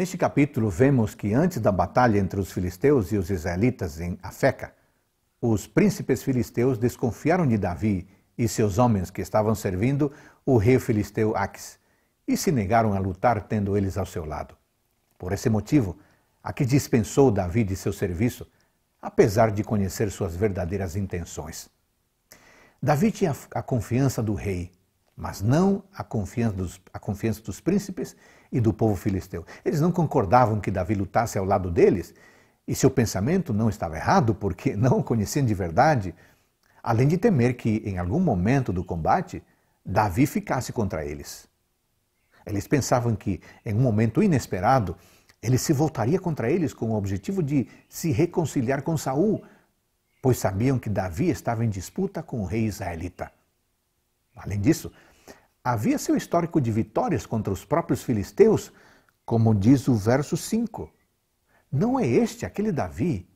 Neste capítulo, vemos que antes da batalha entre os filisteus e os israelitas em Afeca, os príncipes filisteus desconfiaram de Davi e seus homens que estavam servindo o rei filisteu Aques e se negaram a lutar tendo eles ao seu lado. Por esse motivo, Aques dispensou Davi de seu serviço, apesar de conhecer suas verdadeiras intenções. Davi tinha a confiança do rei mas não a confiança, dos, a confiança dos príncipes e do povo filisteu. Eles não concordavam que Davi lutasse ao lado deles, e seu pensamento não estava errado, porque não o conheciam de verdade, além de temer que, em algum momento do combate, Davi ficasse contra eles. Eles pensavam que, em um momento inesperado, ele se voltaria contra eles com o objetivo de se reconciliar com Saul, pois sabiam que Davi estava em disputa com o rei israelita. Além disso, havia seu histórico de vitórias contra os próprios filisteus, como diz o verso 5. Não é este aquele Davi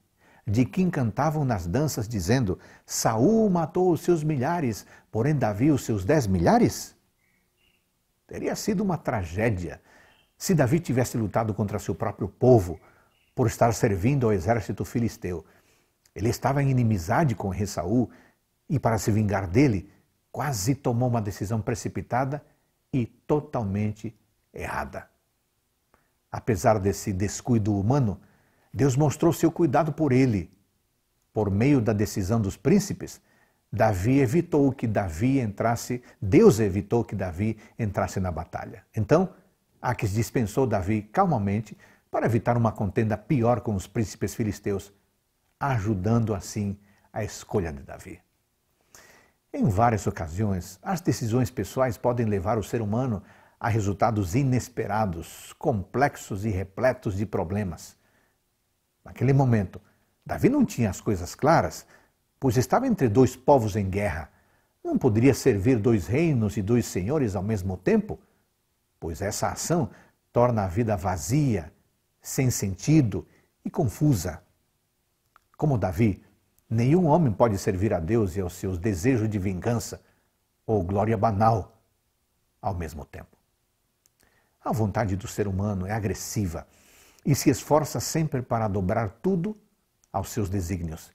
de quem cantavam nas danças, dizendo: Saul matou os seus milhares, porém Davi os seus dez milhares? Teria sido uma tragédia se Davi tivesse lutado contra seu próprio povo por estar servindo ao exército filisteu. Ele estava em inimizade com o rei Saul e, para se vingar dele, quase tomou uma decisão precipitada e totalmente errada. Apesar desse descuido humano, Deus mostrou seu cuidado por ele. Por meio da decisão dos príncipes, Davi evitou que Davi entrasse, Deus evitou que Davi entrasse na batalha. Então, Aques dispensou Davi calmamente para evitar uma contenda pior com os príncipes filisteus, ajudando assim a escolha de Davi. Em várias ocasiões, as decisões pessoais podem levar o ser humano a resultados inesperados, complexos e repletos de problemas. Naquele momento, Davi não tinha as coisas claras, pois estava entre dois povos em guerra. Não poderia servir dois reinos e dois senhores ao mesmo tempo, pois essa ação torna a vida vazia, sem sentido e confusa. Como Davi, Nenhum homem pode servir a Deus e aos seus desejos de vingança ou glória banal ao mesmo tempo. A vontade do ser humano é agressiva e se esforça sempre para dobrar tudo aos seus desígnios.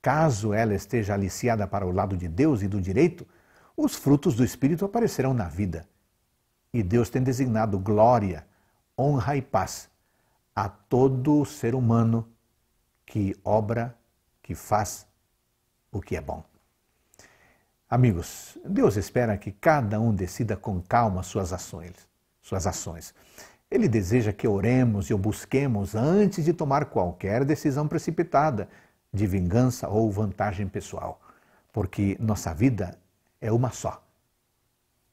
Caso ela esteja aliciada para o lado de Deus e do direito, os frutos do Espírito aparecerão na vida. E Deus tem designado glória, honra e paz a todo ser humano que obra que faz o que é bom. Amigos, Deus espera que cada um decida com calma suas ações, suas ações. Ele deseja que oremos e o busquemos antes de tomar qualquer decisão precipitada de vingança ou vantagem pessoal, porque nossa vida é uma só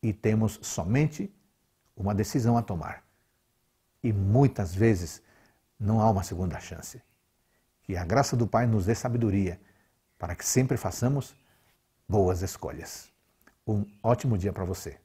e temos somente uma decisão a tomar. E muitas vezes não há uma segunda chance. Que a graça do Pai nos dê sabedoria para que sempre façamos boas escolhas. Um ótimo dia para você.